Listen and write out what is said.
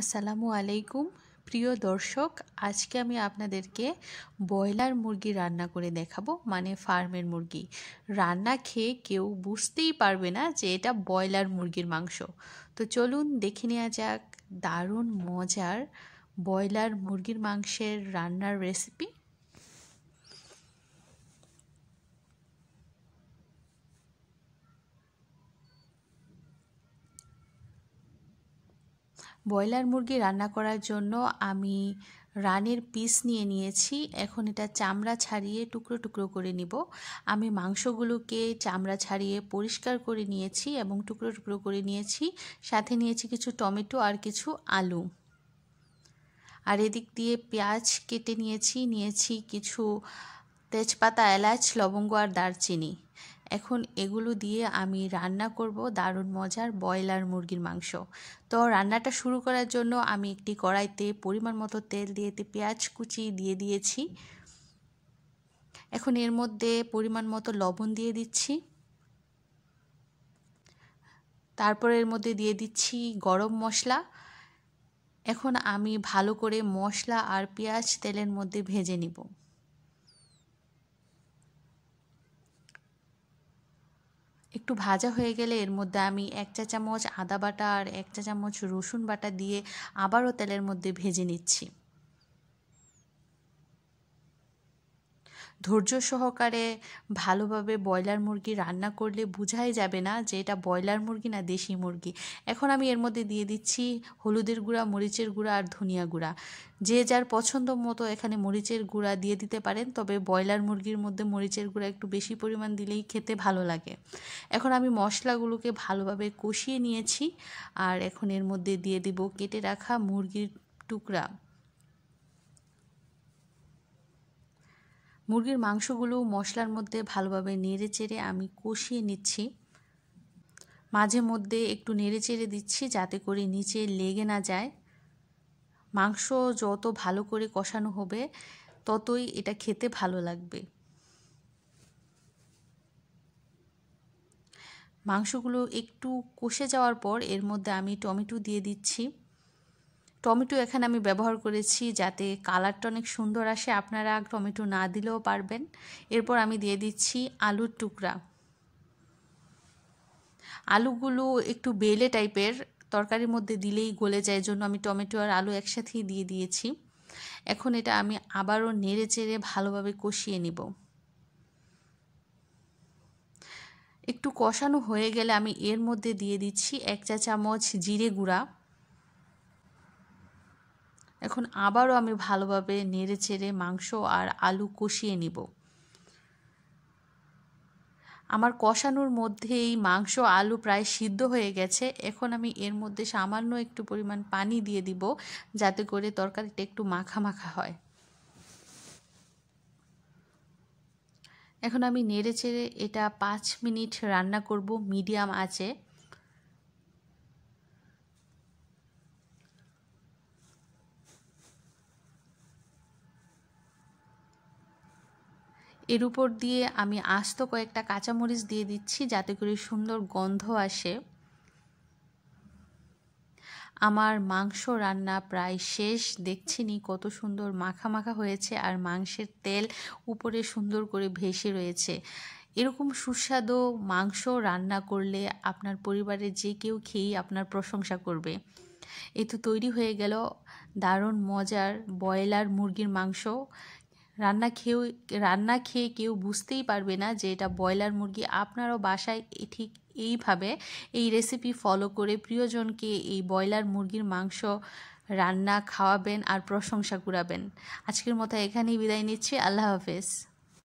আসসালামু আলাইকুম প্রিয় দর্শক আজকে আমি আপনাদেরকে ব্রয়লার মুরগি রান্না করে দেখাবো মানে ফার্মের মুরগি রান্না খেয়ে কেউ বুঝতেই পারবে না যে এটা ব্রয়লার মুরগির মাংস তো চলুন দেখে নেওয়া যাক দারুণ মজার ব্রয়লার মুরগির মাংসের রান্নার রেসিপি ব্রয়লার মুরগি রান্না করার জন্য আমি রানের পিস নিয়ে নিয়েছি এখন এটা চামড়া ছাড়িয়ে টুকরো টুকরো করে নিব আমি মাংসগুলোকে চামড়া ছাড়িয়ে পরিষ্কার করে নিয়েছি এবং টুকরো টুকরো করে নিয়েছি সাথে নিয়েছি কিছু টমেটো আর কিছু আলু আর এদিক দিয়ে পেঁয়াজ কেটে নিয়েছি নিয়েছি কিছু তেজপাতা এলাচ লবঙ্গ আর দারচিনি এখন এগুলো দিয়ে আমি রান্না করব দারুণ মজার বয়লার মুরগির মাংস তো রান্নাটা শুরু করার জন্য আমি একটি কড়াইতে পরিমাণ মতো তেল দিয়ে পেঁয়াজ কুচি দিয়ে দিয়েছি এখন এর মধ্যে পরিমাণ মতো লবণ দিয়ে দিচ্ছি তারপর এর মধ্যে দিয়ে দিচ্ছি গরম মশলা এখন আমি ভালো করে মশলা আর পেঁয়াজ তেলের মধ্যে ভেজে নিব একটু ভাজা হয়ে গেলে এর মধ্যে আমি এক চা চামচ আদা বাটা আর এক চা চামচ রসুন বাটা দিয়ে আবারও তেলের মধ্যে ভেজে নিচ্ছি ধৈর্য সহকারে ভালোভাবে ব্রয়লার মুরগি রান্না করলে বোঝাই যাবে না যে এটা ব্রয়লার মুরগি না দেশি মুরগি এখন আমি এর মধ্যে দিয়ে দিচ্ছি হলুদের গুঁড়া মরিচের গুঁড়া আর ধনিয়া গুঁড়া যে যার পছন্দ মতো এখানে মরিচের গুঁড়া দিয়ে দিতে পারেন তবে ব্রয়লার মুরগির মধ্যে মরিচের গুঁড়া একটু বেশি পরিমাণ দিলেই খেতে ভালো লাগে এখন আমি মশলাগুলোকে ভালোভাবে কষিয়ে নিয়েছি আর এখন এর মধ্যে দিয়ে দিব কেটে রাখা মুরগির টুকরা মুরগির মাংসগুলো মশলার মধ্যে ভালোভাবে নেড়ে চেড়ে আমি কষিয়ে নিচ্ছি মাঝে মধ্যে একটু নেড়ে চেড়ে দিচ্ছি যাতে করে নিচে লেগে না যায় মাংস যত ভালো করে কষানো হবে ততই এটা খেতে ভালো লাগবে মাংসগুলো একটু কষে যাওয়ার পর এর মধ্যে আমি টমেটো দিয়ে দিচ্ছি টমেটো এখানে আমি ব্যবহার করেছি যাতে কালারটা অনেক সুন্দর আসে আপনারা টমেটো না দিলেও পারবেন এরপর আমি দিয়ে দিচ্ছি আলুর টুকরা আলুগুলো একটু বেলে টাইপের তরকারির মধ্যে দিলেই গলে যায় জন্য আমি টমেটো আর আলু একসাথেই দিয়ে দিয়েছি এখন এটা আমি আবারও নেড়ে চেড়ে ভালোভাবে কষিয়ে নিব একটু কষানো হয়ে গেলে আমি এর মধ্যে দিয়ে দিচ্ছি এক চা চামচ জিরে গুঁড়া এখন আবারও আমি ভালোভাবে নেড়ে চেড়ে মাংস আর আলু কষিয়ে নিব আমার কষানোর মধ্যেই মাংস আলু প্রায় সিদ্ধ হয়ে গেছে এখন আমি এর মধ্যে সামান্য একটু পরিমাণ পানি দিয়ে দিব যাতে করে তরকারিটা একটু মাখা মাখা হয় এখন আমি নেড়ে চেড়ে এটা পাঁচ মিনিট রান্না করব মিডিয়াম আছে এর উপর দিয়ে আমি আস্ত কয়েকটা কাঁচামরিচ দিয়ে দিচ্ছি যাতে করে সুন্দর গন্ধ আসে আমার মাংস রান্না প্রায় শেষ দেখছি নি কত সুন্দর মাখা মাখা হয়েছে আর মাংসের তেল উপরে সুন্দর করে ভেসে রয়েছে এরকম সুস্বাদু মাংস রান্না করলে আপনার পরিবারের যে কেউ খেয়েই আপনার প্রশংসা করবে এ তো তৈরি হয়ে গেল দারুণ মজার বয়লার মুরগির মাংস রান্না খেয়েও রান্না খেয়ে কেউ বুঝতেই পারবে না যে এটা ব্রয়লার মুরগি আপনারও বাসায় ঠিক এইভাবে এই রেসিপি ফলো করে প্রিয়জনকে এই ব্রয়লার মুরগির মাংস রান্না খাওয়াবেন আর প্রশংসা কুড়াবেন আজকের মতো এখানেই বিদায় নিচ্ছি আল্লাহ হাফেজ